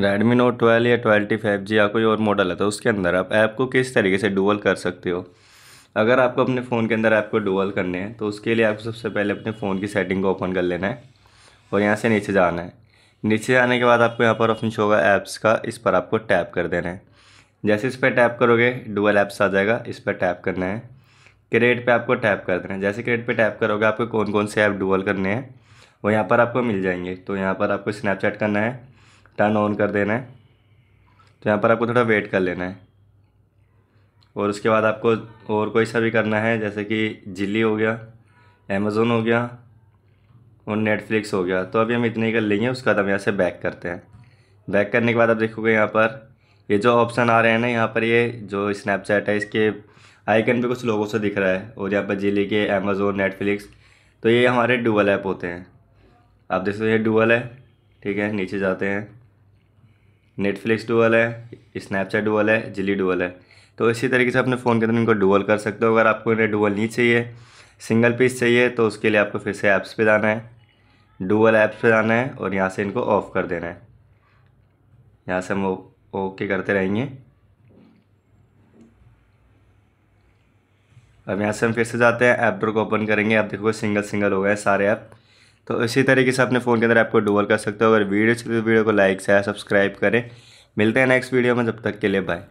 Redmi note twelve या ट्वेल्टी five G या कोई और मॉडल है तो उसके अंदर आप ऐप को किस तरीके से डुअल कर सकते हो अगर आपको अपने फ़ोन के अंदर ऐप को डुअल करने हैं तो उसके लिए आपको सबसे पहले अपने फ़ोन की सेटिंग को ओपन कर लेना है और यहाँ से नीचे जाना है नीचे आने के बाद आपको यहाँ पर ऑप्शन होगा ऐप्स का इस पर आपको टैप कर देना है जैसे इस पर टैप करोगे डुअल ऐप्स आ जाएगा इस पर टैप करना है क्रेट पे आपको टैप कर देना है जैसे क्रेट पे टैप करोगे आपको कौन कौन से ऐप डुअल करने हैं वो यहाँ पर आपको मिल जाएंगे तो यहाँ पर आपको स्नैपचैट करना है टर्न ऑन कर देना है तो यहाँ पर आपको थोड़ा वेट कर लेना है और उसके बाद आपको और कोई सा भी करना है जैसे कि जिली हो गया अमेज़ोन हो गया और नेटफ्लिक्स हो गया तो अभी हम इतने ही कर लेंगे उसके बाद हम यहाँ से बैक करते हैं बैक करने के बाद आप देखोगे यहाँ पर ये जो ऑप्शन आ रहे हैं ना यहाँ पर ये जो स्नैपचैट है इसके आइकन पे कुछ लोगों से दिख रहा है और यहाँ पर जिली के अमेज़ोन नेटफ्लिक्स तो ये हमारे डुअल ऐप होते हैं आप देख सकते हैं डुअल है ठीक है नीचे जाते हैं नेटफ्लिक्स डुअल है स्नैपचैट डुअल है जिली डुअल है तो इसी तरीके से अपने फ़ोन के अंदर इनको डुअल कर सकते हो अगर आपको इन्हें डुअल नहीं चाहिए सिंगल पीस चाहिए तो उसके लिए आपको फिर से ऐप्स पे जाना है डुअल ऐप्स पे जाना है और यहाँ से इनको ऑफ़ कर देना है यहाँ से हम ओके करते रहेंगे अब यहाँ से हम फिर से जाते हैं ऐप ड्रो को ओपन करेंगे आप देखोगे सिंगल सिंगल हो गए सारे ऐप तो इसी तरीके से अपने फ़ोन के अंदर आपको डुअल कर सकते हो अगर वीडियो अच्छी तो वीडियो को लाइक शेयर सब्सक्राइब करें मिलते हैं नेक्स्ट वीडियो में जब तक के लिए बाय